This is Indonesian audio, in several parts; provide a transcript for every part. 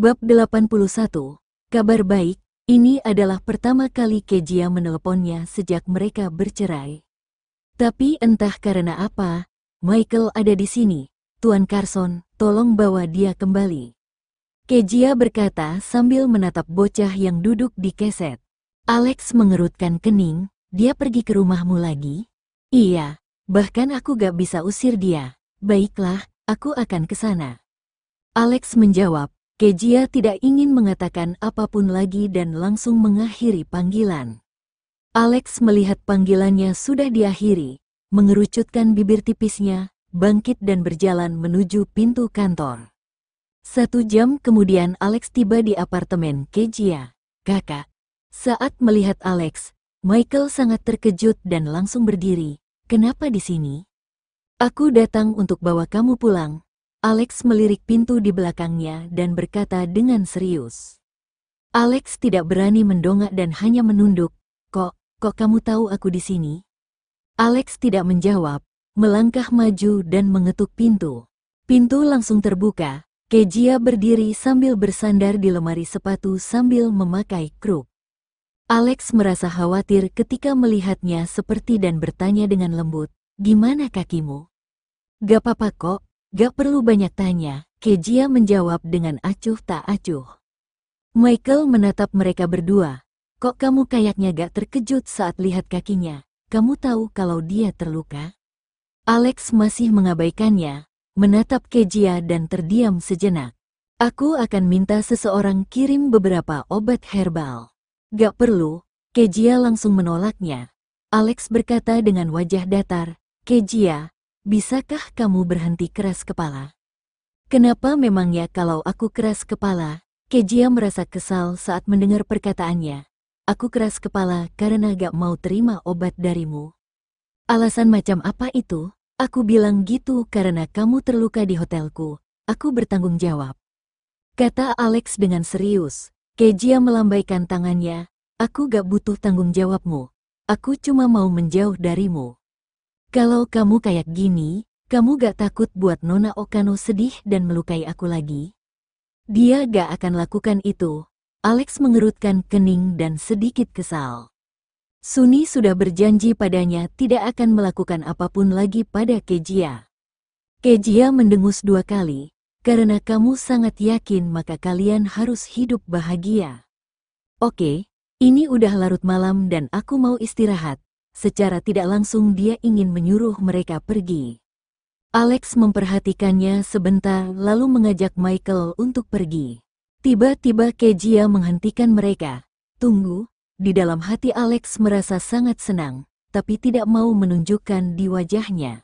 Bab 81. Kabar baik, ini adalah pertama kali Kejia menelponnya sejak mereka bercerai. Tapi entah karena apa, Michael ada di sini. Tuan Carson, tolong bawa dia kembali. Kejia berkata sambil menatap bocah yang duduk di keset. Alex mengerutkan kening, dia pergi ke rumahmu lagi? Iya, bahkan aku gak bisa usir dia. Baiklah, aku akan ke sana. Alex menjawab, Kejia tidak ingin mengatakan apapun lagi dan langsung mengakhiri panggilan. Alex melihat panggilannya sudah diakhiri, mengerucutkan bibir tipisnya, bangkit dan berjalan menuju pintu kantor. Satu jam kemudian Alex tiba di apartemen Kejia, kakak. Saat melihat Alex, Michael sangat terkejut dan langsung berdiri. Kenapa di sini? Aku datang untuk bawa kamu pulang, Alex melirik pintu di belakangnya dan berkata dengan serius. Alex tidak berani mendongak dan hanya menunduk. Kok, kok kamu tahu aku di sini? Alex tidak menjawab, melangkah maju dan mengetuk pintu. Pintu langsung terbuka. Kejia berdiri sambil bersandar di lemari sepatu sambil memakai kruk. Alex merasa khawatir ketika melihatnya seperti dan bertanya dengan lembut, Gimana kakimu? Gak apa-apa kok, Gak perlu banyak tanya, Kejia menjawab dengan acuh tak acuh. Michael menatap mereka berdua. Kok kamu kayaknya gak terkejut saat lihat kakinya? Kamu tahu kalau dia terluka? Alex masih mengabaikannya, menatap Kejia dan terdiam sejenak. Aku akan minta seseorang kirim beberapa obat herbal. Gak perlu, Kejia langsung menolaknya. Alex berkata dengan wajah datar, Kejia, Bisakah kamu berhenti keras kepala? Kenapa memang ya kalau aku keras kepala? Kejia merasa kesal saat mendengar perkataannya. Aku keras kepala karena gak mau terima obat darimu. Alasan macam apa itu? Aku bilang gitu karena kamu terluka di hotelku. Aku bertanggung jawab. Kata Alex dengan serius. Kejia melambaikan tangannya. Aku gak butuh tanggung jawabmu. Aku cuma mau menjauh darimu. Kalau kamu kayak gini, kamu gak takut buat Nona Okano sedih dan melukai aku lagi? Dia gak akan lakukan itu. Alex mengerutkan kening dan sedikit kesal. Suni sudah berjanji padanya tidak akan melakukan apapun lagi pada Kejia. Kejia mendengus dua kali, karena kamu sangat yakin maka kalian harus hidup bahagia. Oke, ini udah larut malam dan aku mau istirahat secara tidak langsung dia ingin menyuruh mereka pergi. Alex memperhatikannya sebentar lalu mengajak Michael untuk pergi. Tiba-tiba Kejia menghentikan mereka. Tunggu, di dalam hati Alex merasa sangat senang, tapi tidak mau menunjukkan di wajahnya.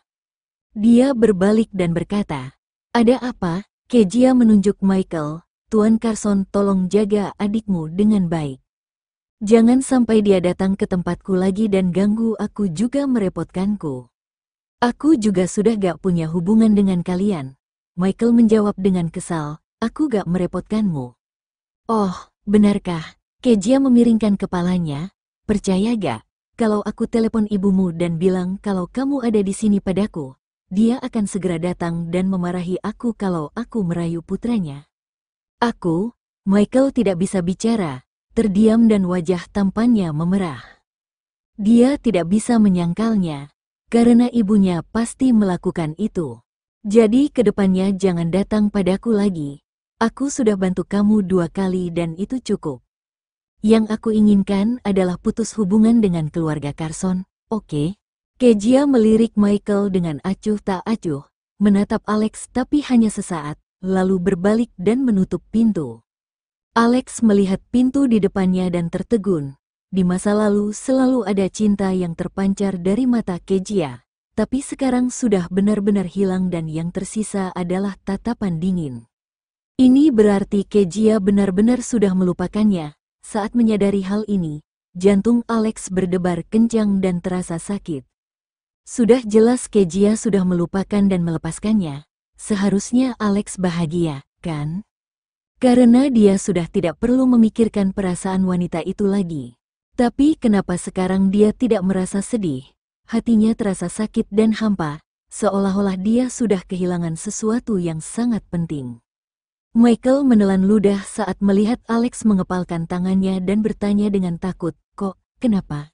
Dia berbalik dan berkata, Ada apa? Kejia menunjuk Michael, Tuan Carson tolong jaga adikmu dengan baik. Jangan sampai dia datang ke tempatku lagi dan ganggu aku juga merepotkanku. Aku juga sudah gak punya hubungan dengan kalian. Michael menjawab dengan kesal, aku gak merepotkanmu. Oh, benarkah? Kejia memiringkan kepalanya. Percaya gak? Kalau aku telepon ibumu dan bilang kalau kamu ada di sini padaku, dia akan segera datang dan memarahi aku kalau aku merayu putranya. Aku, Michael tidak bisa bicara, terdiam dan wajah tampannya memerah. Dia tidak bisa menyangkalnya, karena ibunya pasti melakukan itu. Jadi kedepannya jangan datang padaku lagi. Aku sudah bantu kamu dua kali dan itu cukup. Yang aku inginkan adalah putus hubungan dengan keluarga Carson, oke? Okay? Kejia melirik Michael dengan acuh tak acuh, menatap Alex tapi hanya sesaat, lalu berbalik dan menutup pintu. Alex melihat pintu di depannya dan tertegun. Di masa lalu selalu ada cinta yang terpancar dari mata Kejia, tapi sekarang sudah benar-benar hilang dan yang tersisa adalah tatapan dingin. Ini berarti Kejia benar-benar sudah melupakannya. Saat menyadari hal ini, jantung Alex berdebar kencang dan terasa sakit. Sudah jelas Kejia sudah melupakan dan melepaskannya. Seharusnya Alex bahagia, kan? Karena dia sudah tidak perlu memikirkan perasaan wanita itu lagi. Tapi kenapa sekarang dia tidak merasa sedih? Hatinya terasa sakit dan hampa, seolah-olah dia sudah kehilangan sesuatu yang sangat penting. Michael menelan ludah saat melihat Alex mengepalkan tangannya dan bertanya dengan takut, kok, kenapa?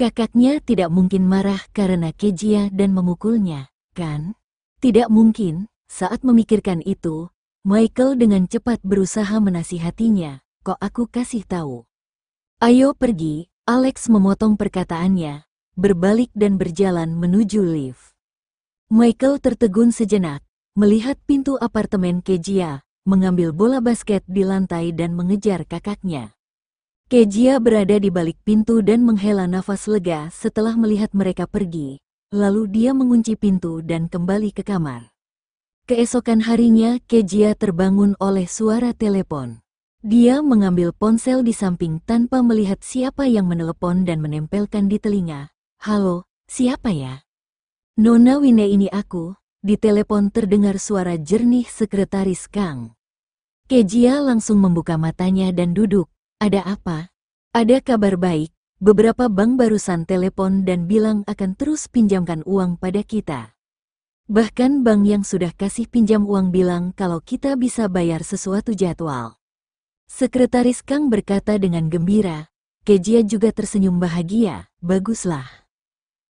Kakaknya tidak mungkin marah karena Kejia dan memukulnya, kan? Tidak mungkin, saat memikirkan itu, Michael dengan cepat berusaha menasihatinya, kok aku kasih tahu. Ayo pergi, Alex memotong perkataannya, berbalik dan berjalan menuju lift. Michael tertegun sejenak, melihat pintu apartemen Kejia, mengambil bola basket di lantai dan mengejar kakaknya. Kejia berada di balik pintu dan menghela nafas lega setelah melihat mereka pergi. Lalu dia mengunci pintu dan kembali ke kamar. Keesokan harinya, Kejia terbangun oleh suara telepon. Dia mengambil ponsel di samping tanpa melihat siapa yang menelepon dan menempelkan di telinga. Halo, siapa ya? Nona Wine ini aku. Di telepon terdengar suara jernih sekretaris Kang. Kejia langsung membuka matanya dan duduk. Ada apa? Ada kabar baik. Beberapa bank barusan telepon dan bilang akan terus pinjamkan uang pada kita. Bahkan bank yang sudah kasih pinjam uang bilang kalau kita bisa bayar sesuatu jadwal. Sekretaris Kang berkata dengan gembira, Kejia juga tersenyum bahagia, baguslah.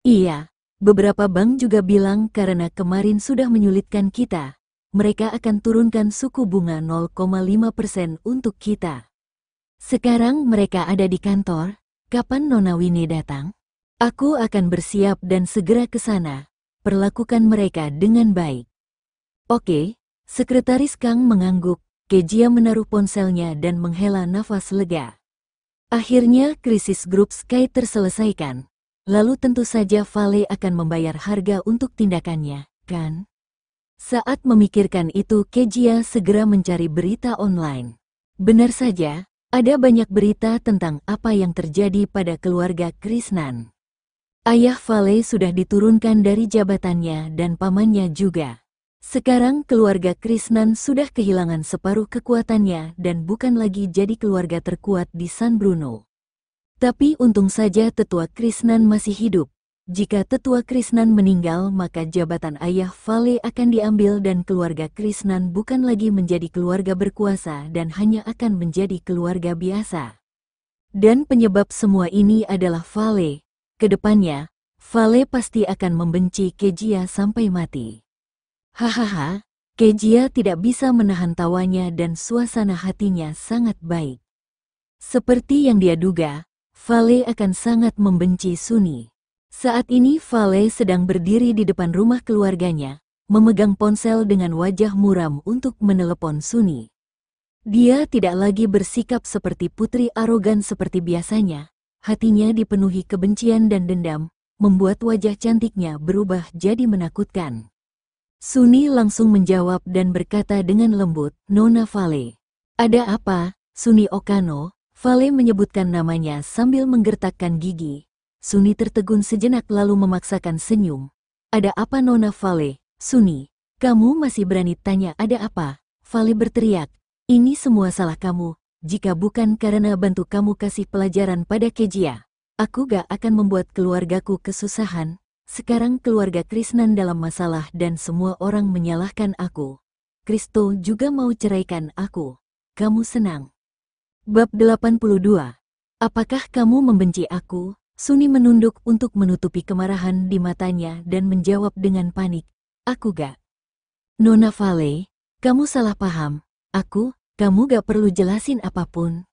Iya, beberapa bank juga bilang karena kemarin sudah menyulitkan kita, mereka akan turunkan suku bunga 0,5% persen untuk kita. Sekarang mereka ada di kantor, kapan Nona Wini datang? Aku akan bersiap dan segera ke sana, perlakukan mereka dengan baik. Oke, sekretaris Kang mengangguk, Kejia menaruh ponselnya dan menghela nafas lega. Akhirnya krisis grup Sky terselesaikan. Lalu tentu saja Vale akan membayar harga untuk tindakannya, kan? Saat memikirkan itu Kejia segera mencari berita online. Benar saja, ada banyak berita tentang apa yang terjadi pada keluarga Krisnan. Ayah Vale sudah diturunkan dari jabatannya dan pamannya juga. Sekarang keluarga Krisnan sudah kehilangan separuh kekuatannya dan bukan lagi jadi keluarga terkuat di San Bruno. Tapi untung saja tetua Krisnan masih hidup. Jika tetua Krisnan meninggal maka jabatan ayah Vale akan diambil dan keluarga Krisnan bukan lagi menjadi keluarga berkuasa dan hanya akan menjadi keluarga biasa. Dan penyebab semua ini adalah Vale, Kedepannya, Vale pasti akan membenci Kejia sampai mati. Hahaha, Kejia tidak bisa menahan tawanya dan suasana hatinya sangat baik. Seperti yang dia duga, Vale akan sangat membenci Suni. Saat ini Vale sedang berdiri di depan rumah keluarganya, memegang ponsel dengan wajah muram untuk menelepon Suni. Dia tidak lagi bersikap seperti putri arogan seperti biasanya, hatinya dipenuhi kebencian dan dendam, membuat wajah cantiknya berubah jadi menakutkan. Suni langsung menjawab dan berkata dengan lembut, Nona Vale. Ada apa, Suni Okano? Vale menyebutkan namanya sambil menggertakkan gigi. Suni tertegun sejenak lalu memaksakan senyum. Ada apa Nona Vale? Suni, kamu masih berani tanya ada apa? Vale berteriak. Ini semua salah kamu, jika bukan karena bantu kamu kasih pelajaran pada Kejia. Aku gak akan membuat keluargaku kesusahan. Sekarang keluarga Krisnan dalam masalah dan semua orang menyalahkan aku. Kristo juga mau ceraikan aku. Kamu senang. Bab 82 Apakah kamu membenci aku? Suni menunduk untuk menutupi kemarahan di matanya dan menjawab dengan panik. Aku gak. Nona Vale, kamu salah paham. Aku, kamu gak perlu jelasin apapun.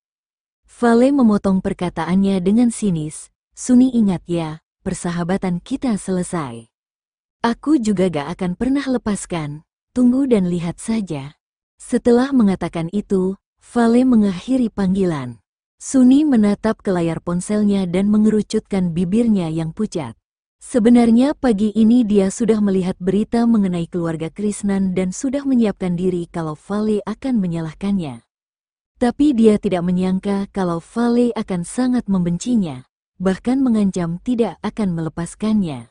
Vale memotong perkataannya dengan sinis. Suni ingat ya, persahabatan kita selesai. Aku juga gak akan pernah lepaskan. Tunggu dan lihat saja. Setelah mengatakan itu, Vale mengakhiri panggilan. Suni menatap ke layar ponselnya dan mengerucutkan bibirnya yang pucat. Sebenarnya pagi ini dia sudah melihat berita mengenai keluarga Krisnan dan sudah menyiapkan diri kalau Vale akan menyalahkannya. Tapi dia tidak menyangka kalau Vale akan sangat membencinya, bahkan mengancam tidak akan melepaskannya.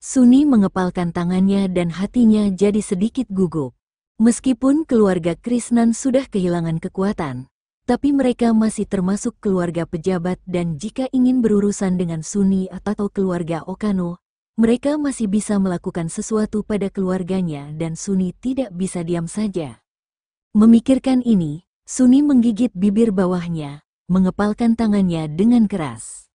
Suni mengepalkan tangannya dan hatinya jadi sedikit gugup. Meskipun keluarga Krisnan sudah kehilangan kekuatan, tapi mereka masih termasuk keluarga pejabat dan jika ingin berurusan dengan Sunni atau keluarga Okano, mereka masih bisa melakukan sesuatu pada keluarganya dan Sunni tidak bisa diam saja. Memikirkan ini, Sunni menggigit bibir bawahnya, mengepalkan tangannya dengan keras.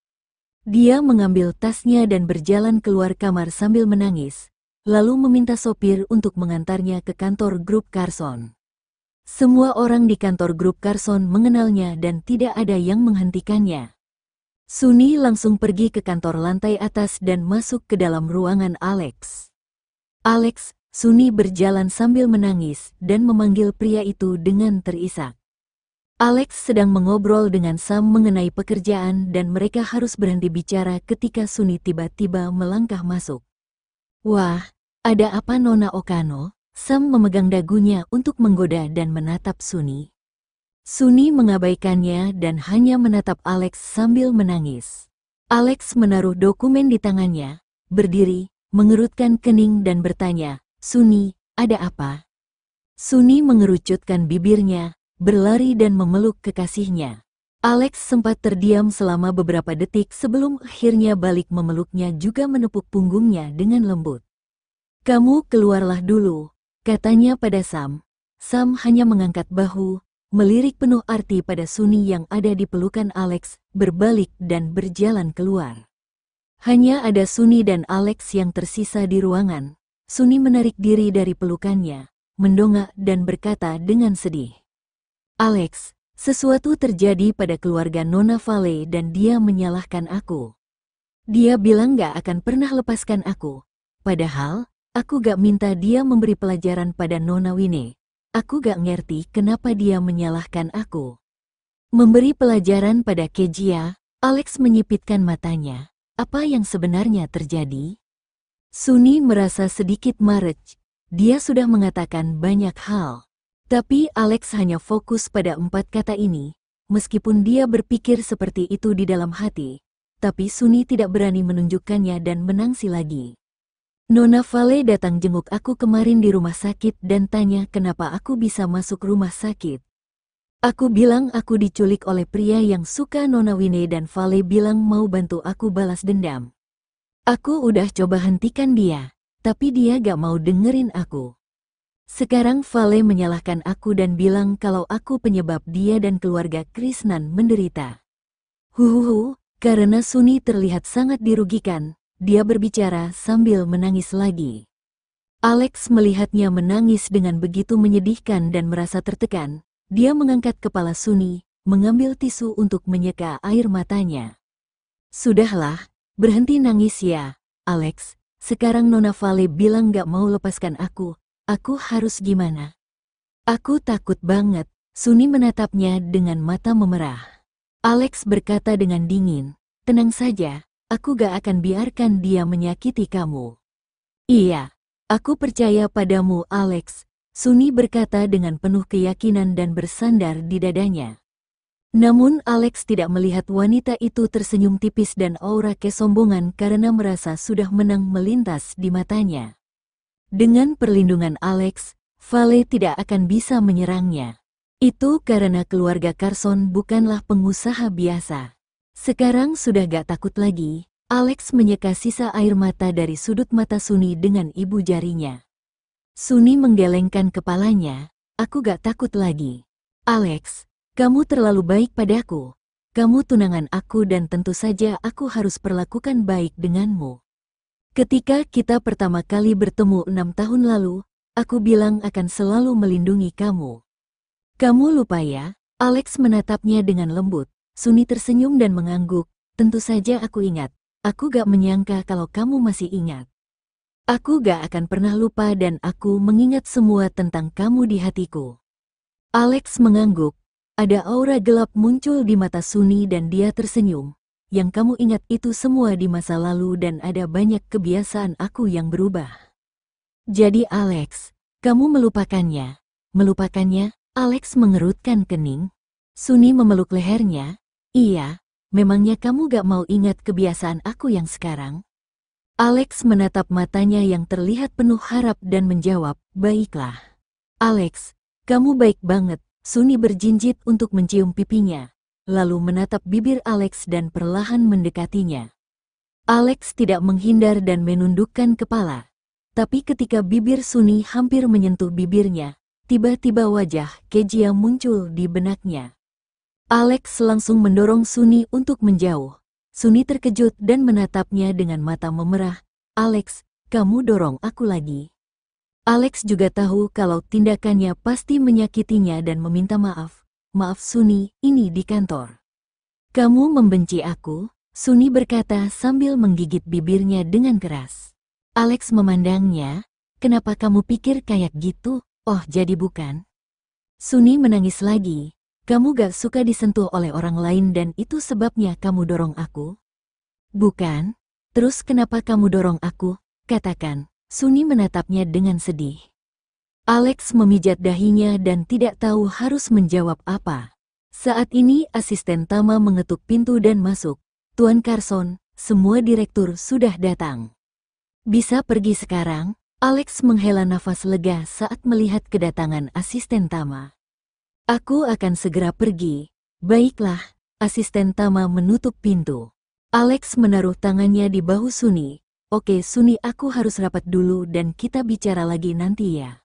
Dia mengambil tasnya dan berjalan keluar kamar sambil menangis, lalu meminta sopir untuk mengantarnya ke kantor grup Carson. Semua orang di kantor grup Carson mengenalnya dan tidak ada yang menghentikannya. Suni langsung pergi ke kantor lantai atas dan masuk ke dalam ruangan Alex. Alex, Suni berjalan sambil menangis dan memanggil pria itu dengan terisak. Alex sedang mengobrol dengan Sam mengenai pekerjaan dan mereka harus berhenti bicara ketika Suni tiba-tiba melangkah masuk. Wah, ada apa Nona Okano? Sam memegang dagunya untuk menggoda dan menatap Suni. Suni mengabaikannya dan hanya menatap Alex sambil menangis. Alex menaruh dokumen di tangannya, berdiri, mengerutkan kening dan bertanya, Suni, ada apa? Suni mengerucutkan bibirnya, berlari dan memeluk kekasihnya. Alex sempat terdiam selama beberapa detik sebelum akhirnya balik memeluknya juga menepuk punggungnya dengan lembut. Kamu keluarlah dulu, Katanya pada Sam. Sam hanya mengangkat bahu, melirik penuh arti pada Suni yang ada di pelukan Alex, berbalik dan berjalan keluar. Hanya ada Suni dan Alex yang tersisa di ruangan. Suni menarik diri dari pelukannya, mendongak dan berkata dengan sedih. Alex, sesuatu terjadi pada keluarga Nona Vale dan dia menyalahkan aku. Dia bilang gak akan pernah lepaskan aku. Padahal, Aku gak minta dia memberi pelajaran pada Nona Wine. Aku gak ngerti kenapa dia menyalahkan aku. Memberi pelajaran pada Kejia, Alex menyipitkan matanya. Apa yang sebenarnya terjadi? Suni merasa sedikit marej. Dia sudah mengatakan banyak hal. Tapi Alex hanya fokus pada empat kata ini. Meskipun dia berpikir seperti itu di dalam hati, tapi Suni tidak berani menunjukkannya dan menangsi lagi. Nona Vale datang jenguk aku kemarin di rumah sakit dan tanya kenapa aku bisa masuk rumah sakit. Aku bilang aku diculik oleh pria yang suka Nona Wine dan Vale bilang mau bantu aku balas dendam. Aku udah coba hentikan dia, tapi dia gak mau dengerin aku. Sekarang Vale menyalahkan aku dan bilang kalau aku penyebab dia dan keluarga Krisnan menderita. Huhuhu, karena Suni terlihat sangat dirugikan, dia berbicara sambil menangis lagi. Alex melihatnya menangis dengan begitu menyedihkan dan merasa tertekan. Dia mengangkat kepala Suni, mengambil tisu untuk menyeka air matanya. Sudahlah, berhenti nangis ya, Alex. Sekarang Nona Vale bilang gak mau lepaskan aku. Aku harus gimana? Aku takut banget. Suni menatapnya dengan mata memerah. Alex berkata dengan dingin, tenang saja, aku gak akan biarkan dia menyakiti kamu. Iya, aku percaya padamu Alex, Suni berkata dengan penuh keyakinan dan bersandar di dadanya. Namun Alex tidak melihat wanita itu tersenyum tipis dan aura kesombongan karena merasa sudah menang melintas di matanya. Dengan perlindungan Alex, Vale tidak akan bisa menyerangnya. Itu karena keluarga Carson bukanlah pengusaha biasa. Sekarang sudah gak takut lagi, Alex menyeka sisa air mata dari sudut mata Suni dengan ibu jarinya. Suni menggelengkan kepalanya, aku gak takut lagi. Alex, kamu terlalu baik padaku. Kamu tunangan aku dan tentu saja aku harus perlakukan baik denganmu. Ketika kita pertama kali bertemu enam tahun lalu, aku bilang akan selalu melindungi kamu. Kamu lupa ya? Alex menatapnya dengan lembut, Suni tersenyum dan mengangguk. Tentu saja aku ingat. Aku gak menyangka kalau kamu masih ingat. Aku gak akan pernah lupa dan aku mengingat semua tentang kamu di hatiku. Alex mengangguk. Ada aura gelap muncul di mata Suni dan dia tersenyum. Yang kamu ingat itu semua di masa lalu dan ada banyak kebiasaan aku yang berubah. Jadi Alex, kamu melupakannya. Melupakannya, Alex mengerutkan kening. Suni memeluk lehernya, Iya, memangnya kamu gak mau ingat kebiasaan aku yang sekarang? Alex menatap matanya yang terlihat penuh harap dan menjawab, baiklah. Alex, kamu baik banget. Suni berjinjit untuk mencium pipinya, lalu menatap bibir Alex dan perlahan mendekatinya. Alex tidak menghindar dan menundukkan kepala. Tapi ketika bibir Suni hampir menyentuh bibirnya, tiba-tiba wajah Kejia muncul di benaknya. Alex langsung mendorong Suni untuk menjauh. Suni terkejut dan menatapnya dengan mata memerah. Alex, kamu dorong aku lagi. Alex juga tahu kalau tindakannya pasti menyakitinya dan meminta maaf. Maaf Suni, ini di kantor. Kamu membenci aku? Suni berkata sambil menggigit bibirnya dengan keras. Alex memandangnya, kenapa kamu pikir kayak gitu? Oh jadi bukan? Suni menangis lagi, kamu gak suka disentuh oleh orang lain dan itu sebabnya kamu dorong aku? Bukan? Terus kenapa kamu dorong aku? Katakan. Suni menatapnya dengan sedih. Alex memijat dahinya dan tidak tahu harus menjawab apa. Saat ini asisten Tama mengetuk pintu dan masuk. Tuan Carson, semua direktur sudah datang. Bisa pergi sekarang? Alex menghela nafas lega saat melihat kedatangan asisten Tama. Aku akan segera pergi. Baiklah, asisten Tama menutup pintu. Alex menaruh tangannya di bahu Suni. Oke Suni aku harus rapat dulu dan kita bicara lagi nanti ya.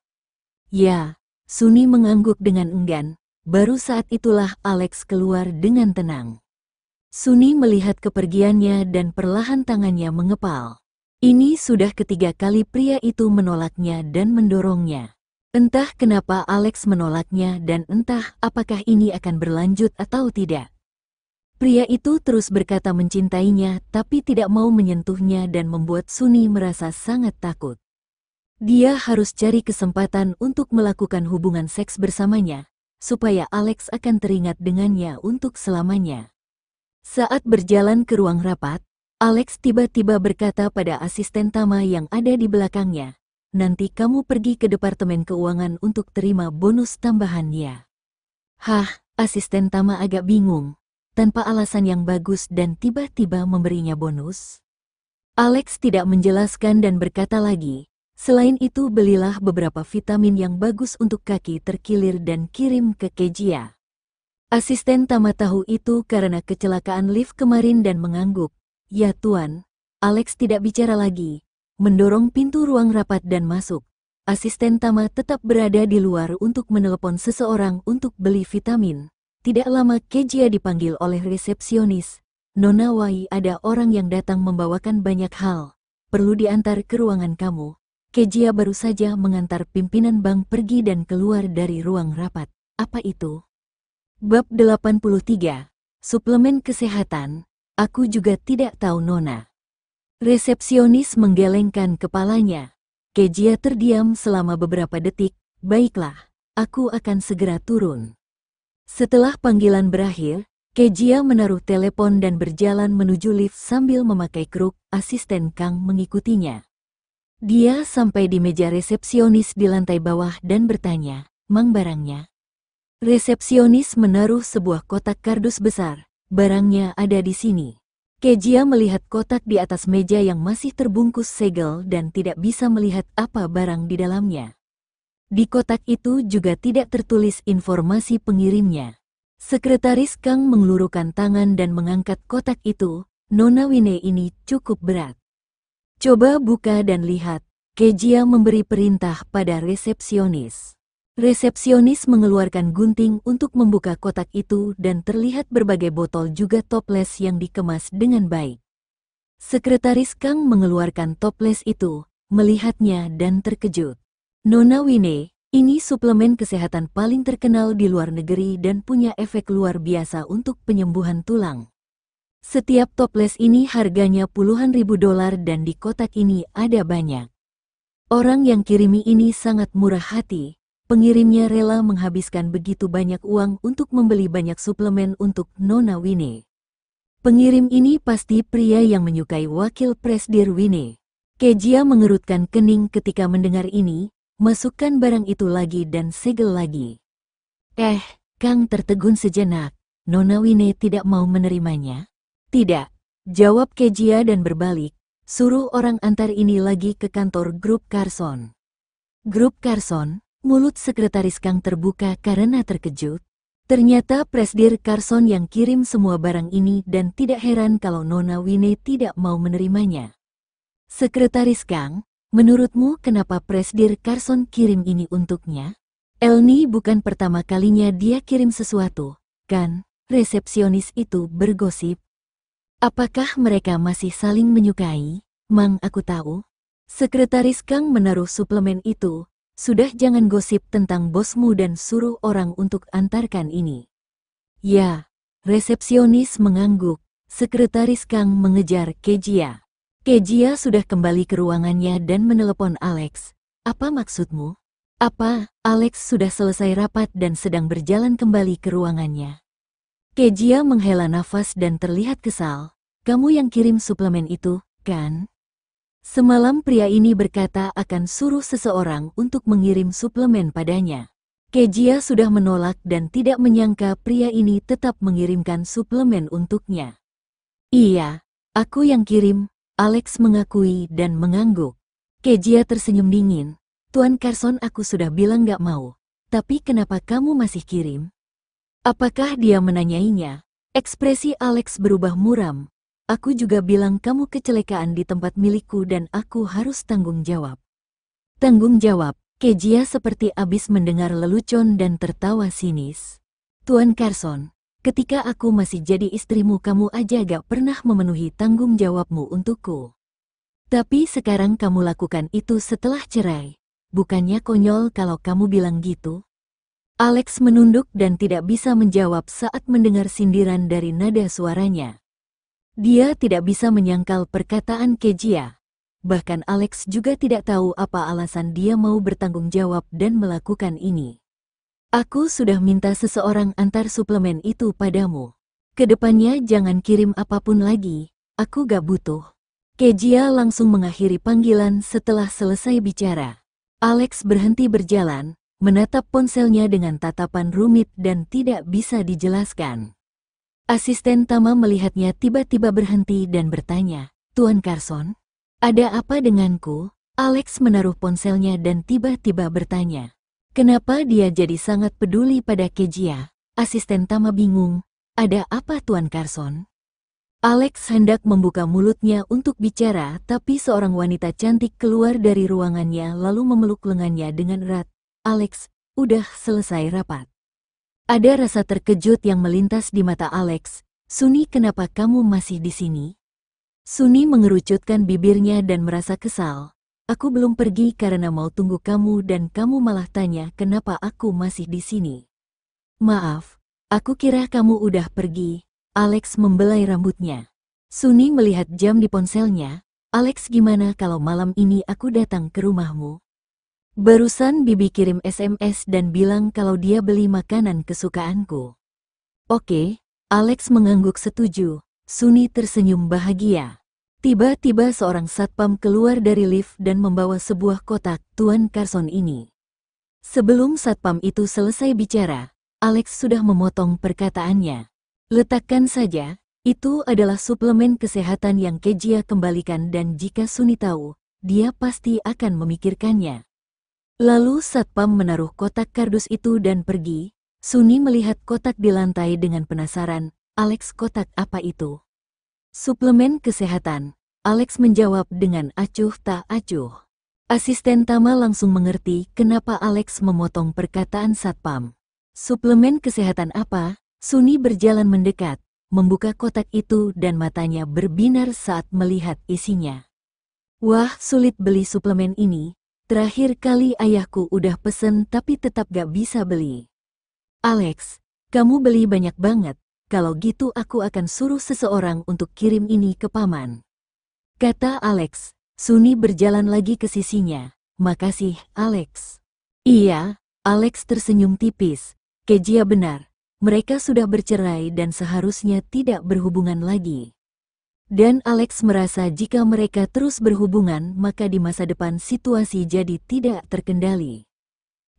Ya, Suni mengangguk dengan enggan. Baru saat itulah Alex keluar dengan tenang. Suni melihat kepergiannya dan perlahan tangannya mengepal. Ini sudah ketiga kali pria itu menolaknya dan mendorongnya. Entah kenapa Alex menolaknya dan entah apakah ini akan berlanjut atau tidak. Pria itu terus berkata mencintainya tapi tidak mau menyentuhnya dan membuat Suni merasa sangat takut. Dia harus cari kesempatan untuk melakukan hubungan seks bersamanya, supaya Alex akan teringat dengannya untuk selamanya. Saat berjalan ke ruang rapat, Alex tiba-tiba berkata pada asisten Tama yang ada di belakangnya, nanti kamu pergi ke Departemen Keuangan untuk terima bonus tambahan ya. Hah, asisten Tama agak bingung, tanpa alasan yang bagus dan tiba-tiba memberinya bonus. Alex tidak menjelaskan dan berkata lagi, selain itu belilah beberapa vitamin yang bagus untuk kaki terkilir dan kirim ke Kejia. Asisten Tama tahu itu karena kecelakaan lift kemarin dan mengangguk. Ya Tuan, Alex tidak bicara lagi, mendorong pintu ruang rapat dan masuk. Asisten Tama tetap berada di luar untuk menelepon seseorang untuk beli vitamin. Tidak lama Kejia dipanggil oleh resepsionis. Nona Wai ada orang yang datang membawakan banyak hal. Perlu diantar ke ruangan kamu. Kejia baru saja mengantar pimpinan bank pergi dan keluar dari ruang rapat. Apa itu? Bab 83. Suplemen kesehatan. Aku juga tidak tahu Nona. Resepsionis menggelengkan kepalanya. Kejia terdiam selama beberapa detik, baiklah, aku akan segera turun. Setelah panggilan berakhir, Kejia menaruh telepon dan berjalan menuju lift sambil memakai kruk, asisten Kang mengikutinya. Dia sampai di meja resepsionis di lantai bawah dan bertanya, mang barangnya. Resepsionis menaruh sebuah kotak kardus besar, barangnya ada di sini. Kejia melihat kotak di atas meja yang masih terbungkus segel dan tidak bisa melihat apa barang di dalamnya. Di kotak itu juga tidak tertulis informasi pengirimnya. Sekretaris Kang mengelurukan tangan dan mengangkat kotak itu, Nona Wine ini cukup berat. Coba buka dan lihat, Kejia memberi perintah pada resepsionis. Resepsionis mengeluarkan gunting untuk membuka kotak itu dan terlihat berbagai botol juga toples yang dikemas dengan baik. Sekretaris Kang mengeluarkan toples itu, melihatnya dan terkejut. Nona Wine, ini suplemen kesehatan paling terkenal di luar negeri dan punya efek luar biasa untuk penyembuhan tulang. Setiap toples ini harganya puluhan ribu dolar dan di kotak ini ada banyak. Orang yang kirimi ini sangat murah hati, pengirimnya rela menghabiskan begitu banyak uang untuk membeli banyak suplemen untuk Nona Winnie. Pengirim ini pasti pria yang menyukai wakil presdir Winnie. Kejia mengerutkan kening ketika mendengar ini, masukkan barang itu lagi dan segel lagi. Eh, Kang tertegun sejenak. Nona Winnie tidak mau menerimanya. Tidak, jawab Kejia dan berbalik, suruh orang antar ini lagi ke kantor grup Carson. Grup Carson, Mulut sekretaris Kang terbuka karena terkejut. Ternyata Presdir Carson yang kirim semua barang ini dan tidak heran kalau Nona Wine tidak mau menerimanya. Sekretaris Kang, menurutmu kenapa Presdir Carson kirim ini untuknya? Elni bukan pertama kalinya dia kirim sesuatu, kan? Resepsionis itu bergosip. Apakah mereka masih saling menyukai? Mang aku tahu. Sekretaris Kang menaruh suplemen itu, sudah jangan gosip tentang bosmu dan suruh orang untuk antarkan ini. Ya, resepsionis mengangguk. Sekretaris Kang mengejar Kejia. Kejia sudah kembali ke ruangannya dan menelepon Alex. Apa maksudmu? Apa, Alex sudah selesai rapat dan sedang berjalan kembali ke ruangannya. Kejia menghela nafas dan terlihat kesal. Kamu yang kirim suplemen itu, kan? Semalam pria ini berkata akan suruh seseorang untuk mengirim suplemen padanya. Kejia sudah menolak dan tidak menyangka pria ini tetap mengirimkan suplemen untuknya. Iya, aku yang kirim, Alex mengakui dan mengangguk. Kejia tersenyum dingin. Tuan Carson aku sudah bilang gak mau, tapi kenapa kamu masih kirim? Apakah dia menanyainya? Ekspresi Alex berubah muram, Aku juga bilang kamu kecelakaan di tempat milikku dan aku harus tanggung jawab. Tanggung jawab, Kejia seperti abis mendengar lelucon dan tertawa sinis. Tuan Carson, ketika aku masih jadi istrimu kamu aja gak pernah memenuhi tanggung jawabmu untukku. Tapi sekarang kamu lakukan itu setelah cerai. Bukannya konyol kalau kamu bilang gitu? Alex menunduk dan tidak bisa menjawab saat mendengar sindiran dari nada suaranya. Dia tidak bisa menyangkal perkataan Kejia. Bahkan Alex juga tidak tahu apa alasan dia mau bertanggung jawab dan melakukan ini. Aku sudah minta seseorang antar suplemen itu padamu. Kedepannya jangan kirim apapun lagi, aku gak butuh. Kejia langsung mengakhiri panggilan setelah selesai bicara. Alex berhenti berjalan, menatap ponselnya dengan tatapan rumit dan tidak bisa dijelaskan. Asisten Tama melihatnya tiba-tiba berhenti dan bertanya, Tuan Carson, ada apa denganku? Alex menaruh ponselnya dan tiba-tiba bertanya, kenapa dia jadi sangat peduli pada Kejia? Asisten Tama bingung, ada apa Tuan Carson? Alex hendak membuka mulutnya untuk bicara, tapi seorang wanita cantik keluar dari ruangannya lalu memeluk lengannya dengan erat. Alex, udah selesai rapat. Ada rasa terkejut yang melintas di mata Alex. Suni kenapa kamu masih di sini? Suni mengerucutkan bibirnya dan merasa kesal. Aku belum pergi karena mau tunggu kamu dan kamu malah tanya kenapa aku masih di sini. Maaf, aku kira kamu udah pergi. Alex membelai rambutnya. Suni melihat jam di ponselnya. Alex gimana kalau malam ini aku datang ke rumahmu? Barusan Bibi kirim SMS dan bilang kalau dia beli makanan kesukaanku. Oke, Alex mengangguk setuju. Suni tersenyum bahagia. Tiba-tiba seorang satpam keluar dari lift dan membawa sebuah kotak Tuan Carson ini. Sebelum satpam itu selesai bicara, Alex sudah memotong perkataannya. Letakkan saja, itu adalah suplemen kesehatan yang Kejia kembalikan dan jika Suni tahu, dia pasti akan memikirkannya. Lalu Satpam menaruh kotak kardus itu dan pergi. Suni melihat kotak di lantai dengan penasaran, Alex kotak apa itu? Suplemen kesehatan. Alex menjawab dengan acuh tak acuh. Asisten Tama langsung mengerti kenapa Alex memotong perkataan Satpam. Suplemen kesehatan apa? Suni berjalan mendekat, membuka kotak itu dan matanya berbinar saat melihat isinya. Wah, sulit beli suplemen ini, Terakhir kali ayahku udah pesen tapi tetap gak bisa beli. Alex, kamu beli banyak banget, kalau gitu aku akan suruh seseorang untuk kirim ini ke paman. Kata Alex, Suni berjalan lagi ke sisinya. Makasih, Alex. Iya, Alex tersenyum tipis. Kejia benar, mereka sudah bercerai dan seharusnya tidak berhubungan lagi dan Alex merasa jika mereka terus berhubungan maka di masa depan situasi jadi tidak terkendali.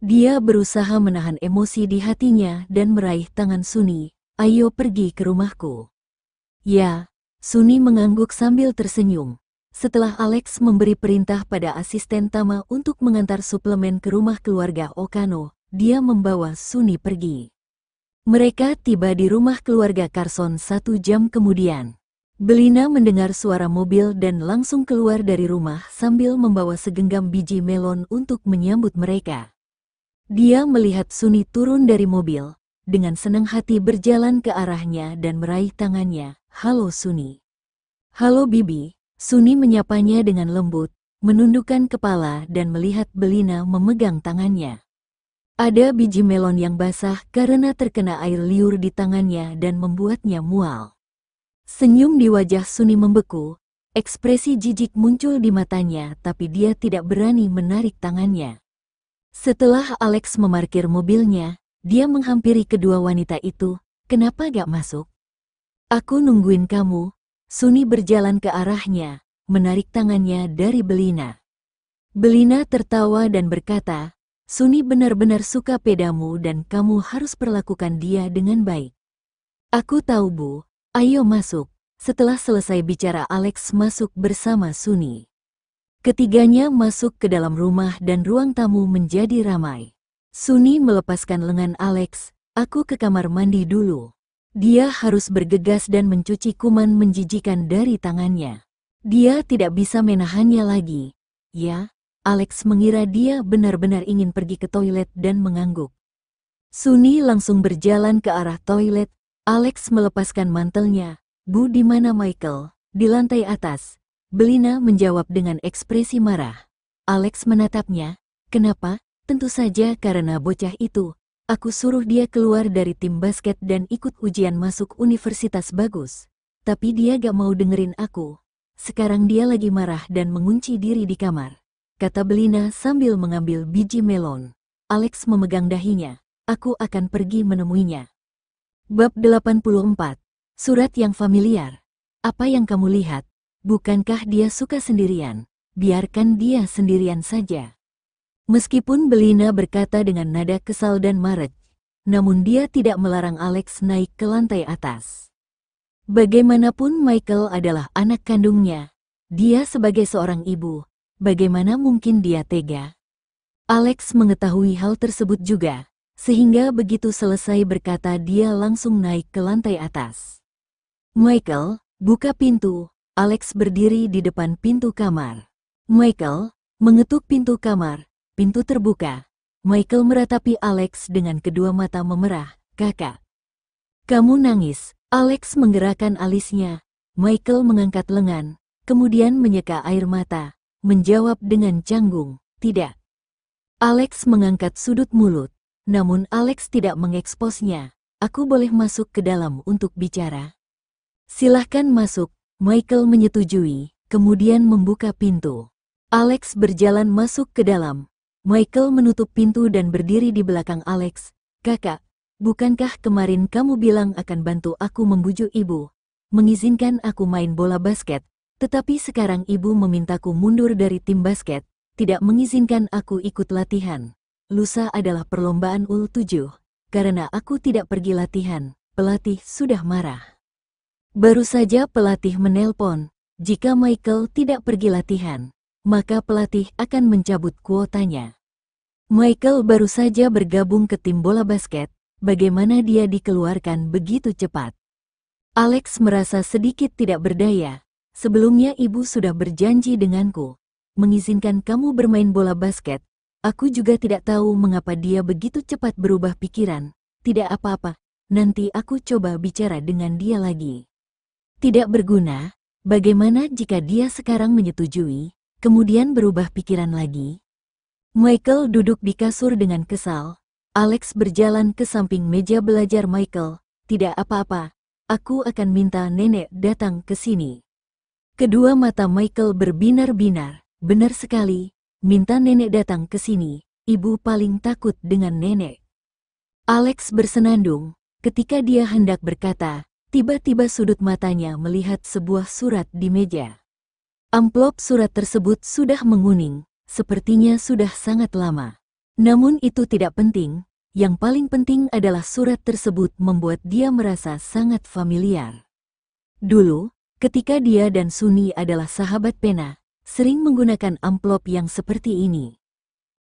Dia berusaha menahan emosi di hatinya dan meraih tangan Suni, ayo pergi ke rumahku. Ya, Suni mengangguk sambil tersenyum. Setelah Alex memberi perintah pada asisten Tama untuk mengantar suplemen ke rumah keluarga Okano, dia membawa Suni pergi. Mereka tiba di rumah keluarga Carson satu jam kemudian. Belina mendengar suara mobil dan langsung keluar dari rumah sambil membawa segenggam biji melon untuk menyambut mereka. Dia melihat Suni turun dari mobil, dengan senang hati berjalan ke arahnya dan meraih tangannya, Halo Suni. Halo Bibi, Suni menyapanya dengan lembut, menundukkan kepala dan melihat Belina memegang tangannya. Ada biji melon yang basah karena terkena air liur di tangannya dan membuatnya mual. Senyum di wajah Suni membeku, ekspresi jijik muncul di matanya tapi dia tidak berani menarik tangannya. Setelah Alex memarkir mobilnya, dia menghampiri kedua wanita itu, kenapa gak masuk? Aku nungguin kamu, Suni berjalan ke arahnya, menarik tangannya dari Belina. Belina tertawa dan berkata, Suni benar-benar suka pedamu dan kamu harus perlakukan dia dengan baik. Aku tahu Bu, Ayo masuk. Setelah selesai bicara Alex masuk bersama Suni. Ketiganya masuk ke dalam rumah dan ruang tamu menjadi ramai. Suni melepaskan lengan Alex, aku ke kamar mandi dulu. Dia harus bergegas dan mencuci kuman menjijikan dari tangannya. Dia tidak bisa menahannya lagi. Ya, Alex mengira dia benar-benar ingin pergi ke toilet dan mengangguk. Suni langsung berjalan ke arah toilet, Alex melepaskan mantelnya. Bu di mana Michael? Di lantai atas. Belina menjawab dengan ekspresi marah. Alex menatapnya. Kenapa? Tentu saja karena bocah itu. Aku suruh dia keluar dari tim basket dan ikut ujian masuk universitas bagus. Tapi dia gak mau dengerin aku. Sekarang dia lagi marah dan mengunci diri di kamar. Kata Belina sambil mengambil biji melon. Alex memegang dahinya. Aku akan pergi menemuinya. Bab 84. Surat yang familiar. Apa yang kamu lihat? Bukankah dia suka sendirian? Biarkan dia sendirian saja. Meskipun Belina berkata dengan nada kesal dan marah namun dia tidak melarang Alex naik ke lantai atas. Bagaimanapun Michael adalah anak kandungnya. Dia sebagai seorang ibu, bagaimana mungkin dia tega? Alex mengetahui hal tersebut juga sehingga begitu selesai berkata dia langsung naik ke lantai atas. Michael, buka pintu, Alex berdiri di depan pintu kamar. Michael, mengetuk pintu kamar, pintu terbuka. Michael meratapi Alex dengan kedua mata memerah, kakak. Kamu nangis, Alex menggerakkan alisnya. Michael mengangkat lengan, kemudian menyeka air mata, menjawab dengan canggung, tidak. Alex mengangkat sudut mulut. Namun Alex tidak mengeksposnya. Aku boleh masuk ke dalam untuk bicara. Silahkan masuk, Michael menyetujui, kemudian membuka pintu. Alex berjalan masuk ke dalam. Michael menutup pintu dan berdiri di belakang Alex. Kakak, bukankah kemarin kamu bilang akan bantu aku membujuk ibu? Mengizinkan aku main bola basket, tetapi sekarang ibu memintaku mundur dari tim basket, tidak mengizinkan aku ikut latihan lusa adalah perlombaan ul tujuh. Karena aku tidak pergi latihan, pelatih sudah marah. Baru saja pelatih menelpon, jika Michael tidak pergi latihan, maka pelatih akan mencabut kuotanya. Michael baru saja bergabung ke tim bola basket, bagaimana dia dikeluarkan begitu cepat. Alex merasa sedikit tidak berdaya. Sebelumnya ibu sudah berjanji denganku, mengizinkan kamu bermain bola basket, Aku juga tidak tahu mengapa dia begitu cepat berubah pikiran. Tidak apa-apa, nanti aku coba bicara dengan dia lagi. Tidak berguna, bagaimana jika dia sekarang menyetujui, kemudian berubah pikiran lagi? Michael duduk di kasur dengan kesal. Alex berjalan ke samping meja belajar Michael. Tidak apa-apa, aku akan minta nenek datang ke sini. Kedua mata Michael berbinar-binar. Benar sekali, minta nenek datang ke sini, ibu paling takut dengan nenek. Alex bersenandung, ketika dia hendak berkata, tiba-tiba sudut matanya melihat sebuah surat di meja. Amplop surat tersebut sudah menguning, sepertinya sudah sangat lama. Namun itu tidak penting, yang paling penting adalah surat tersebut membuat dia merasa sangat familiar. Dulu, ketika dia dan Suni adalah sahabat pena, sering menggunakan amplop yang seperti ini.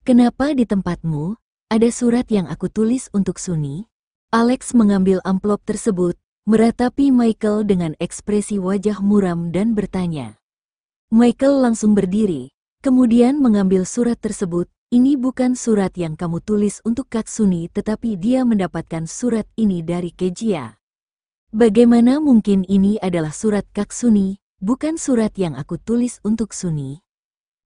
Kenapa di tempatmu, ada surat yang aku tulis untuk Suni? Alex mengambil amplop tersebut, meratapi Michael dengan ekspresi wajah muram dan bertanya. Michael langsung berdiri, kemudian mengambil surat tersebut. Ini bukan surat yang kamu tulis untuk Kak Suni, tetapi dia mendapatkan surat ini dari Kejia. Bagaimana mungkin ini adalah surat Kak Suni? bukan surat yang aku tulis untuk Suni.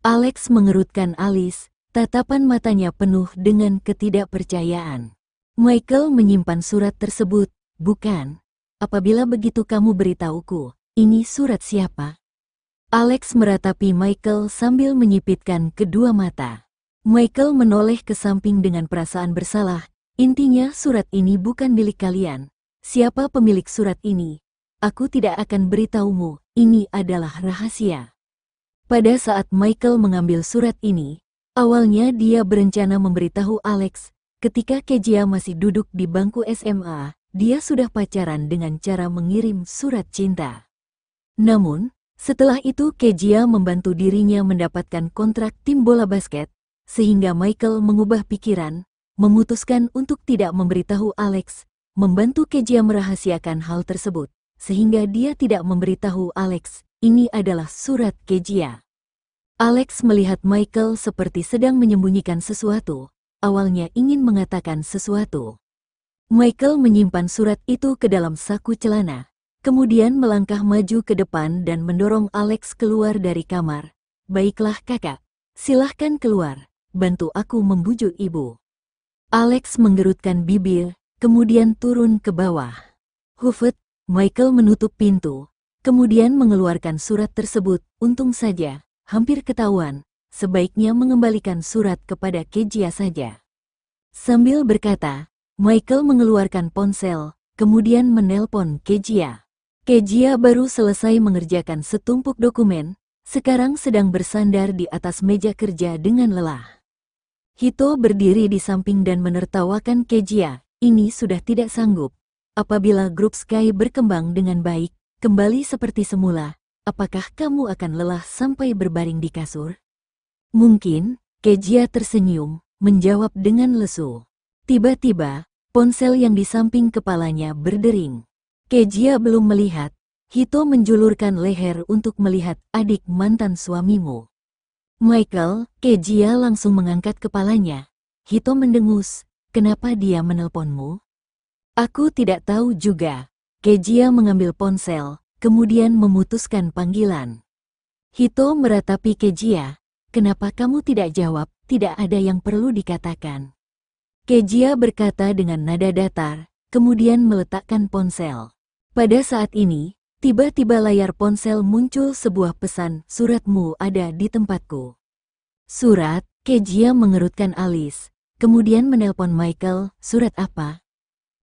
Alex mengerutkan alis, tatapan matanya penuh dengan ketidakpercayaan. Michael menyimpan surat tersebut, bukan? Apabila begitu kamu beritahuku, ini surat siapa? Alex meratapi Michael sambil menyipitkan kedua mata. Michael menoleh ke samping dengan perasaan bersalah. Intinya surat ini bukan milik kalian. Siapa pemilik surat ini? aku tidak akan beritahumu, ini adalah rahasia. Pada saat Michael mengambil surat ini, awalnya dia berencana memberitahu Alex, ketika Kejia masih duduk di bangku SMA, dia sudah pacaran dengan cara mengirim surat cinta. Namun, setelah itu Kejia membantu dirinya mendapatkan kontrak tim bola basket, sehingga Michael mengubah pikiran, memutuskan untuk tidak memberitahu Alex, membantu Kejia merahasiakan hal tersebut sehingga dia tidak memberitahu Alex, ini adalah surat Kejia. Alex melihat Michael seperti sedang menyembunyikan sesuatu, awalnya ingin mengatakan sesuatu. Michael menyimpan surat itu ke dalam saku celana, kemudian melangkah maju ke depan dan mendorong Alex keluar dari kamar. Baiklah kakak, silahkan keluar, bantu aku membujuk ibu. Alex menggerutkan bibir, kemudian turun ke bawah. Hufet Michael menutup pintu, kemudian mengeluarkan surat tersebut. Untung saja, hampir ketahuan, sebaiknya mengembalikan surat kepada Kejia saja. Sambil berkata, Michael mengeluarkan ponsel, kemudian menelpon Kejia. Kejia baru selesai mengerjakan setumpuk dokumen, sekarang sedang bersandar di atas meja kerja dengan lelah. Hito berdiri di samping dan menertawakan Kejia, ini sudah tidak sanggup Apabila grup Sky berkembang dengan baik, kembali seperti semula, apakah kamu akan lelah sampai berbaring di kasur? Mungkin, Kejia tersenyum, menjawab dengan lesu. Tiba-tiba, ponsel yang di samping kepalanya berdering. Kejia belum melihat, Hito menjulurkan leher untuk melihat adik mantan suamimu. Michael, Kejia langsung mengangkat kepalanya. Hito mendengus, kenapa dia menelponmu? Aku tidak tahu juga. Kejia mengambil ponsel, kemudian memutuskan panggilan. Hito meratapi Kejia. Kenapa kamu tidak jawab? Tidak ada yang perlu dikatakan. Kejia berkata dengan nada datar, kemudian meletakkan ponsel. Pada saat ini, tiba-tiba layar ponsel muncul sebuah pesan, suratmu ada di tempatku. Surat, Kejia mengerutkan alis, kemudian menelpon Michael, surat apa?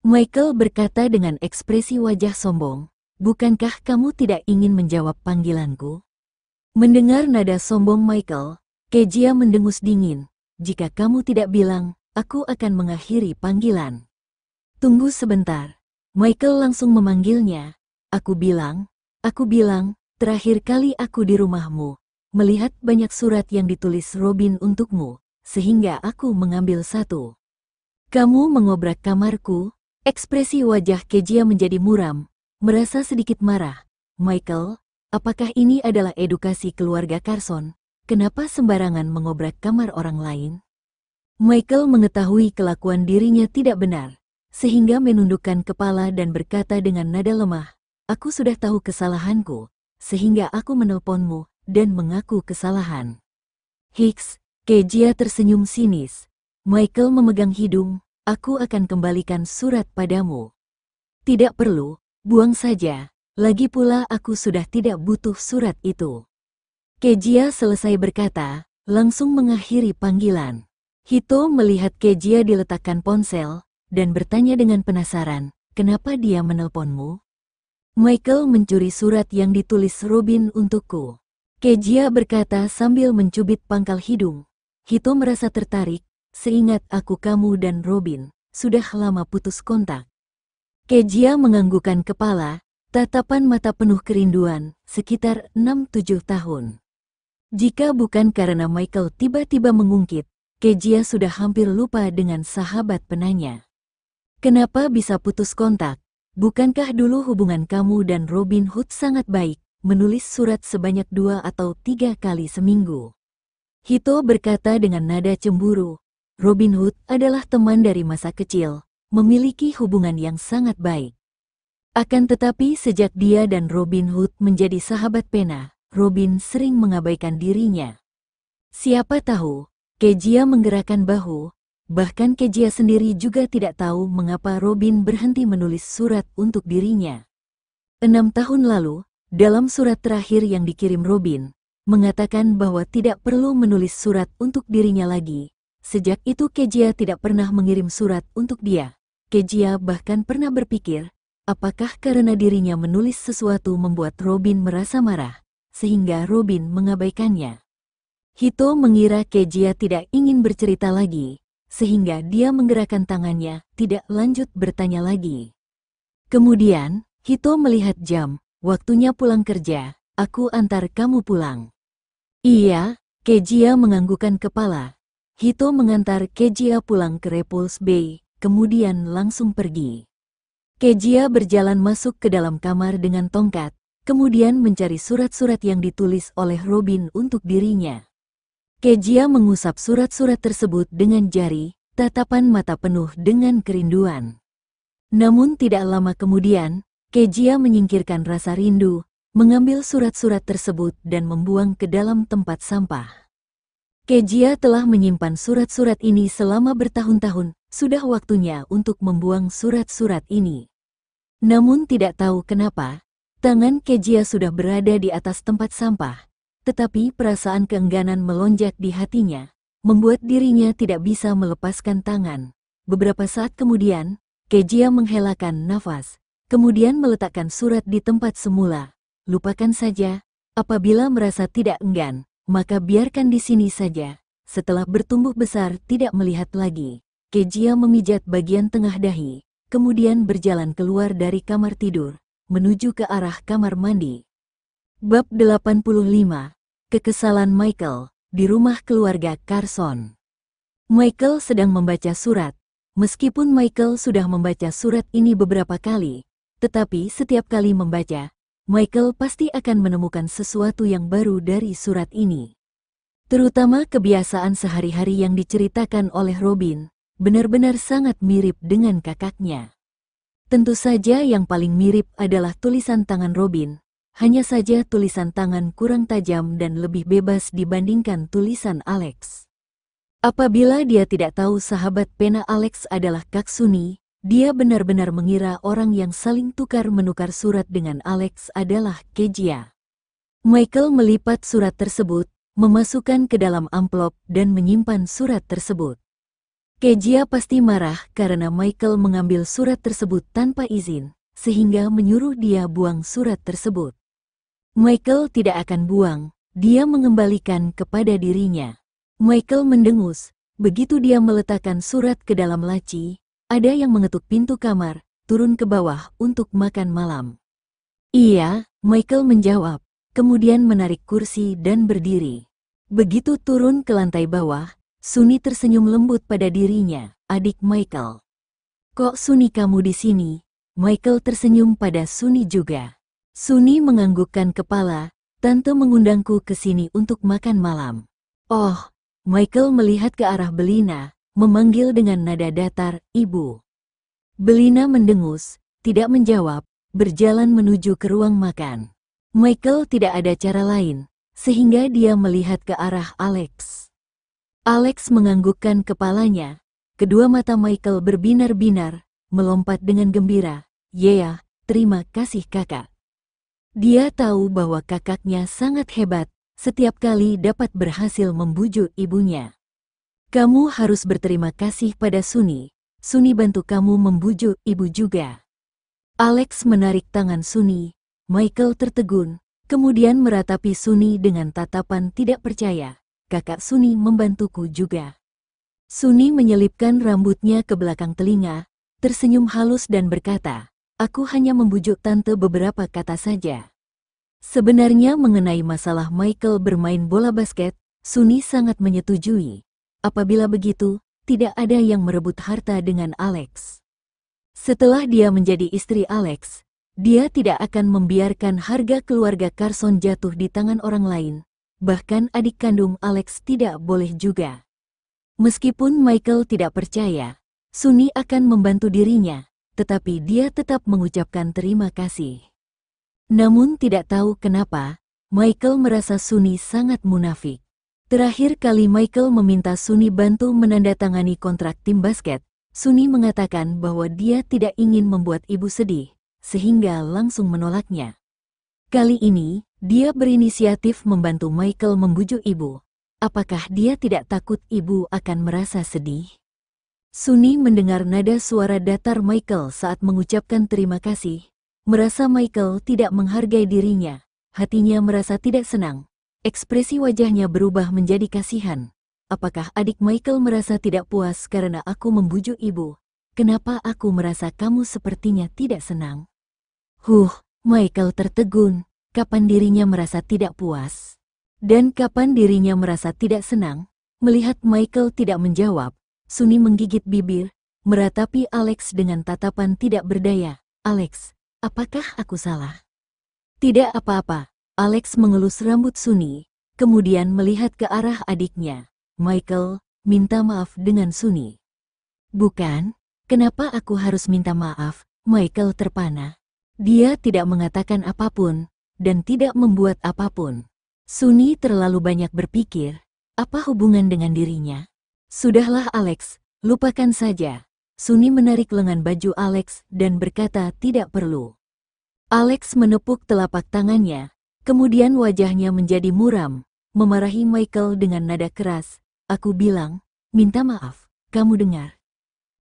Michael berkata dengan ekspresi wajah sombong, Bukankah kamu tidak ingin menjawab panggilanku? Mendengar nada sombong Michael, Kejia mendengus dingin. Jika kamu tidak bilang, aku akan mengakhiri panggilan. Tunggu sebentar. Michael langsung memanggilnya. Aku bilang, aku bilang, terakhir kali aku di rumahmu, melihat banyak surat yang ditulis Robin untukmu, sehingga aku mengambil satu. Kamu mengobrak kamarku, Ekspresi wajah Kejia menjadi muram, merasa sedikit marah. Michael, apakah ini adalah edukasi keluarga Carson? Kenapa sembarangan mengobrak kamar orang lain? Michael mengetahui kelakuan dirinya tidak benar, sehingga menundukkan kepala dan berkata dengan nada lemah, Aku sudah tahu kesalahanku, sehingga aku menelponmu dan mengaku kesalahan. Hicks, Kejia tersenyum sinis. Michael memegang hidung aku akan kembalikan surat padamu. Tidak perlu, buang saja, lagi pula aku sudah tidak butuh surat itu. Kejia selesai berkata, langsung mengakhiri panggilan. Hito melihat Kejia diletakkan ponsel, dan bertanya dengan penasaran, kenapa dia menelponmu? Michael mencuri surat yang ditulis Robin untukku. Kejia berkata sambil mencubit pangkal hidung. Hito merasa tertarik, Seingat aku kamu dan Robin, sudah lama putus kontak. Kejia menganggukkan kepala, tatapan mata penuh kerinduan, sekitar 6-7 tahun. Jika bukan karena Michael tiba-tiba mengungkit, Kejia sudah hampir lupa dengan sahabat penanya. Kenapa bisa putus kontak? Bukankah dulu hubungan kamu dan Robin Hood sangat baik, menulis surat sebanyak dua atau tiga kali seminggu? Hito berkata dengan nada cemburu, Robin Hood adalah teman dari masa kecil, memiliki hubungan yang sangat baik. Akan tetapi sejak dia dan Robin Hood menjadi sahabat pena, Robin sering mengabaikan dirinya. Siapa tahu, Kejia menggerakkan bahu, bahkan Kejia sendiri juga tidak tahu mengapa Robin berhenti menulis surat untuk dirinya. Enam tahun lalu, dalam surat terakhir yang dikirim Robin, mengatakan bahwa tidak perlu menulis surat untuk dirinya lagi, Sejak itu Kejia tidak pernah mengirim surat untuk dia. Kejia bahkan pernah berpikir, apakah karena dirinya menulis sesuatu membuat Robin merasa marah, sehingga Robin mengabaikannya. Hito mengira Kejia tidak ingin bercerita lagi, sehingga dia menggerakkan tangannya, tidak lanjut bertanya lagi. Kemudian, Hito melihat jam, waktunya pulang kerja, aku antar kamu pulang. Iya, Kejia menganggukkan kepala, Hito mengantar Kejia pulang ke Repulse Bay, kemudian langsung pergi. Kejia berjalan masuk ke dalam kamar dengan tongkat, kemudian mencari surat-surat yang ditulis oleh Robin untuk dirinya. Kejia mengusap surat-surat tersebut dengan jari, tatapan mata penuh dengan kerinduan. Namun tidak lama kemudian, Kejia menyingkirkan rasa rindu, mengambil surat-surat tersebut dan membuang ke dalam tempat sampah. Kejia telah menyimpan surat-surat ini selama bertahun-tahun, sudah waktunya untuk membuang surat-surat ini. Namun tidak tahu kenapa, tangan Kejia sudah berada di atas tempat sampah. Tetapi perasaan keengganan melonjak di hatinya, membuat dirinya tidak bisa melepaskan tangan. Beberapa saat kemudian, Kejia menghelakan nafas, kemudian meletakkan surat di tempat semula. Lupakan saja, apabila merasa tidak enggan, maka biarkan di sini saja. Setelah bertumbuh besar tidak melihat lagi, Kejia memijat bagian tengah dahi, kemudian berjalan keluar dari kamar tidur, menuju ke arah kamar mandi. Bab 85 Kekesalan Michael di rumah keluarga Carson Michael sedang membaca surat. Meskipun Michael sudah membaca surat ini beberapa kali, tetapi setiap kali membaca, Michael pasti akan menemukan sesuatu yang baru dari surat ini. Terutama kebiasaan sehari-hari yang diceritakan oleh Robin, benar-benar sangat mirip dengan kakaknya. Tentu saja yang paling mirip adalah tulisan tangan Robin, hanya saja tulisan tangan kurang tajam dan lebih bebas dibandingkan tulisan Alex. Apabila dia tidak tahu sahabat pena Alex adalah Kak Suni, dia benar-benar mengira orang yang saling tukar-menukar surat dengan Alex adalah Kejia. Michael melipat surat tersebut, memasukkan ke dalam amplop dan menyimpan surat tersebut. Kejia pasti marah karena Michael mengambil surat tersebut tanpa izin, sehingga menyuruh dia buang surat tersebut. Michael tidak akan buang, dia mengembalikan kepada dirinya. Michael mendengus, begitu dia meletakkan surat ke dalam laci, ada yang mengetuk pintu kamar, turun ke bawah untuk makan malam. Iya, Michael menjawab, kemudian menarik kursi dan berdiri. Begitu turun ke lantai bawah, Suni tersenyum lembut pada dirinya, adik Michael. Kok Suni kamu di sini? Michael tersenyum pada Suni juga. Suni menganggukkan kepala, Tante mengundangku ke sini untuk makan malam. Oh, Michael melihat ke arah Belina, memanggil dengan nada datar, Ibu. Belina mendengus, tidak menjawab, berjalan menuju ke ruang makan. Michael tidak ada cara lain, sehingga dia melihat ke arah Alex. Alex menganggukkan kepalanya, kedua mata Michael berbinar-binar, melompat dengan gembira, Yeah, terima kasih kakak. Dia tahu bahwa kakaknya sangat hebat, setiap kali dapat berhasil membujuk ibunya. Kamu harus berterima kasih pada Suni. Suni bantu kamu membujuk ibu juga. Alex menarik tangan Suni. Michael tertegun, kemudian meratapi Suni dengan tatapan tidak percaya. Kakak Suni membantuku juga. Suni menyelipkan rambutnya ke belakang telinga, tersenyum halus dan berkata, Aku hanya membujuk tante beberapa kata saja. Sebenarnya mengenai masalah Michael bermain bola basket, Suni sangat menyetujui. Apabila begitu, tidak ada yang merebut harta dengan Alex. Setelah dia menjadi istri Alex, dia tidak akan membiarkan harga keluarga Carson jatuh di tangan orang lain, bahkan adik kandung Alex tidak boleh juga. Meskipun Michael tidak percaya, Suni akan membantu dirinya, tetapi dia tetap mengucapkan terima kasih. Namun tidak tahu kenapa, Michael merasa Suni sangat munafik. Terakhir kali Michael meminta Suni bantu menandatangani kontrak tim basket, Suni mengatakan bahwa dia tidak ingin membuat ibu sedih, sehingga langsung menolaknya. Kali ini, dia berinisiatif membantu Michael membujuk ibu. Apakah dia tidak takut ibu akan merasa sedih? Suni mendengar nada suara datar Michael saat mengucapkan terima kasih. Merasa Michael tidak menghargai dirinya, hatinya merasa tidak senang, Ekspresi wajahnya berubah menjadi kasihan. Apakah adik Michael merasa tidak puas karena aku membujuk ibu? Kenapa aku merasa kamu sepertinya tidak senang? Huh, Michael tertegun. Kapan dirinya merasa tidak puas? Dan kapan dirinya merasa tidak senang? Melihat Michael tidak menjawab, Suni menggigit bibir, meratapi Alex dengan tatapan tidak berdaya. Alex, apakah aku salah? Tidak apa-apa, Alex mengelus rambut Suni, kemudian melihat ke arah adiknya. Michael, minta maaf dengan Suni. Bukan, kenapa aku harus minta maaf? Michael terpana. Dia tidak mengatakan apapun, dan tidak membuat apapun. Suni terlalu banyak berpikir, apa hubungan dengan dirinya? Sudahlah Alex, lupakan saja. Suni menarik lengan baju Alex dan berkata tidak perlu. Alex menepuk telapak tangannya, Kemudian wajahnya menjadi muram, memarahi Michael dengan nada keras. Aku bilang, minta maaf, kamu dengar.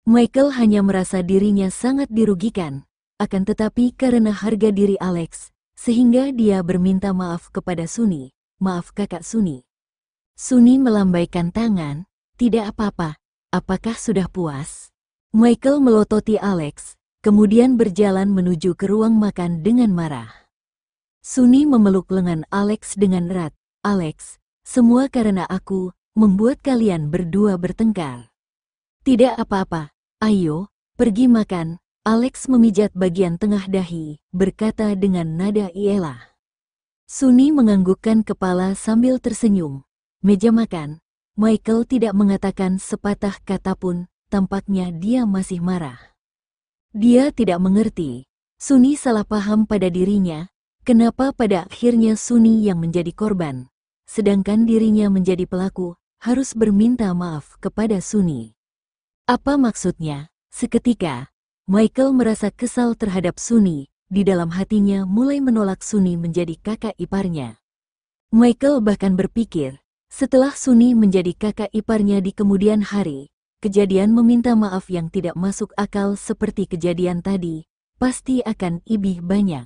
Michael hanya merasa dirinya sangat dirugikan, akan tetapi karena harga diri Alex, sehingga dia berminta maaf kepada Suni, maaf kakak Suni. Suni melambaikan tangan, tidak apa-apa, apakah sudah puas? Michael melototi Alex, kemudian berjalan menuju ke ruang makan dengan marah. Suni memeluk lengan Alex dengan erat. Alex, semua karena aku, membuat kalian berdua bertengkar. Tidak apa-apa, ayo, pergi makan. Alex memijat bagian tengah dahi, berkata dengan nada iela. Suni menganggukkan kepala sambil tersenyum. Meja makan, Michael tidak mengatakan sepatah kata pun, tampaknya dia masih marah. Dia tidak mengerti. Suni salah paham pada dirinya, Kenapa pada akhirnya Suni yang menjadi korban, sedangkan dirinya menjadi pelaku, harus berminta maaf kepada Suni? Apa maksudnya? Seketika, Michael merasa kesal terhadap Suni, di dalam hatinya mulai menolak Suni menjadi kakak iparnya. Michael bahkan berpikir, setelah Suni menjadi kakak iparnya di kemudian hari, kejadian meminta maaf yang tidak masuk akal seperti kejadian tadi, pasti akan ibih banyak.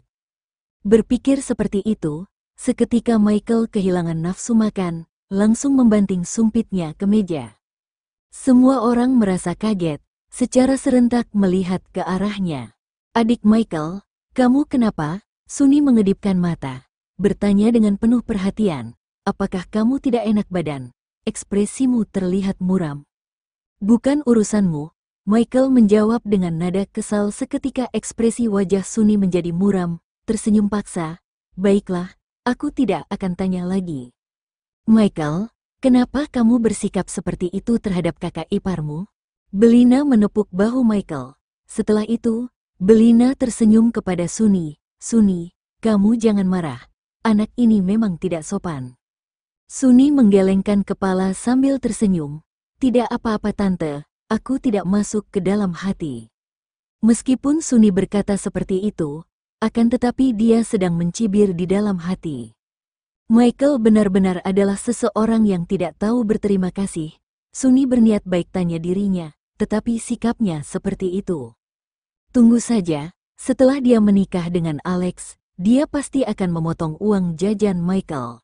Berpikir seperti itu, seketika Michael kehilangan nafsu makan, langsung membanting sumpitnya ke meja. Semua orang merasa kaget, secara serentak melihat ke arahnya. Adik Michael, kamu kenapa? Suni mengedipkan mata, bertanya dengan penuh perhatian, apakah kamu tidak enak badan? Ekspresimu terlihat muram. Bukan urusanmu, Michael menjawab dengan nada kesal seketika ekspresi wajah Suni menjadi muram, tersenyum paksa. Baiklah, aku tidak akan tanya lagi. Michael, kenapa kamu bersikap seperti itu terhadap kakak iparmu? Belina menepuk bahu Michael. Setelah itu, Belina tersenyum kepada Suni. Suni, kamu jangan marah. Anak ini memang tidak sopan. Suni menggelengkan kepala sambil tersenyum. Tidak apa-apa tante, aku tidak masuk ke dalam hati. Meskipun Suni berkata seperti itu, akan tetapi dia sedang mencibir di dalam hati. Michael benar-benar adalah seseorang yang tidak tahu berterima kasih. Suni berniat baik tanya dirinya, tetapi sikapnya seperti itu. Tunggu saja, setelah dia menikah dengan Alex, dia pasti akan memotong uang jajan Michael.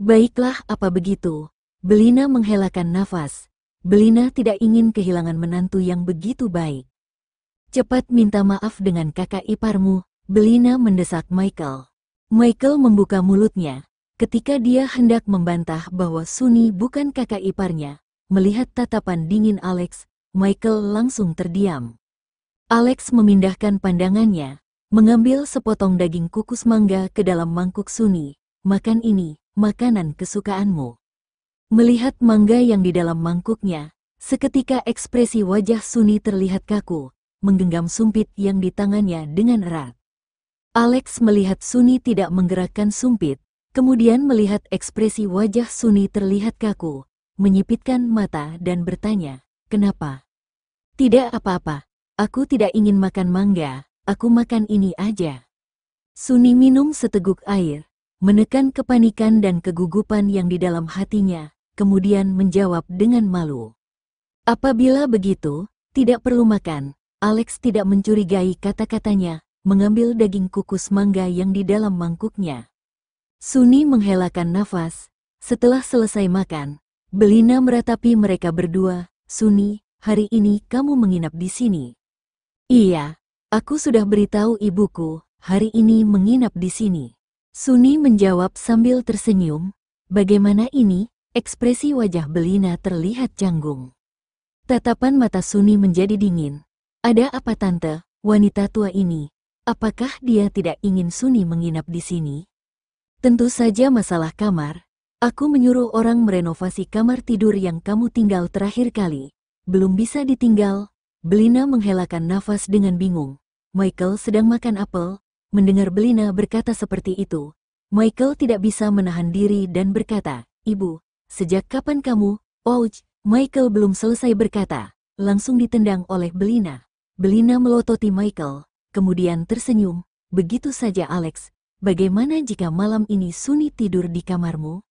Baiklah apa begitu, Belina menghelakan nafas. Belina tidak ingin kehilangan menantu yang begitu baik. Cepat minta maaf dengan kakak iparmu, Belina mendesak Michael. Michael membuka mulutnya. Ketika dia hendak membantah bahwa Suni bukan kakak iparnya, melihat tatapan dingin Alex, Michael langsung terdiam. Alex memindahkan pandangannya, mengambil sepotong daging kukus mangga ke dalam mangkuk Suni. Makan ini, makanan kesukaanmu. Melihat mangga yang di dalam mangkuknya, seketika ekspresi wajah Suni terlihat kaku, menggenggam sumpit yang di tangannya dengan erat. Alex melihat Suni tidak menggerakkan sumpit, kemudian melihat ekspresi wajah Suni terlihat kaku, menyipitkan mata dan bertanya, kenapa? Tidak apa-apa, aku tidak ingin makan mangga, aku makan ini aja. Suni minum seteguk air, menekan kepanikan dan kegugupan yang di dalam hatinya, kemudian menjawab dengan malu. Apabila begitu, tidak perlu makan, Alex tidak mencurigai kata-katanya, mengambil daging kukus mangga yang di dalam mangkuknya. Suni menghelakan nafas, setelah selesai makan, Belina meratapi mereka berdua, Suni, hari ini kamu menginap di sini. Iya, aku sudah beritahu ibuku, hari ini menginap di sini. Suni menjawab sambil tersenyum, bagaimana ini, ekspresi wajah Belina terlihat canggung. Tatapan mata Suni menjadi dingin. Ada apa tante, wanita tua ini, Apakah dia tidak ingin Suni menginap di sini? Tentu saja masalah kamar. Aku menyuruh orang merenovasi kamar tidur yang kamu tinggal terakhir kali. Belum bisa ditinggal. Belina menghelakan nafas dengan bingung. Michael sedang makan apel. Mendengar Belina berkata seperti itu, Michael tidak bisa menahan diri dan berkata, Ibu, sejak kapan kamu, ouch, Michael belum selesai berkata, langsung ditendang oleh Belina. Belina melototi Michael, kemudian tersenyum. Begitu saja Alex, bagaimana jika malam ini Suni tidur di kamarmu?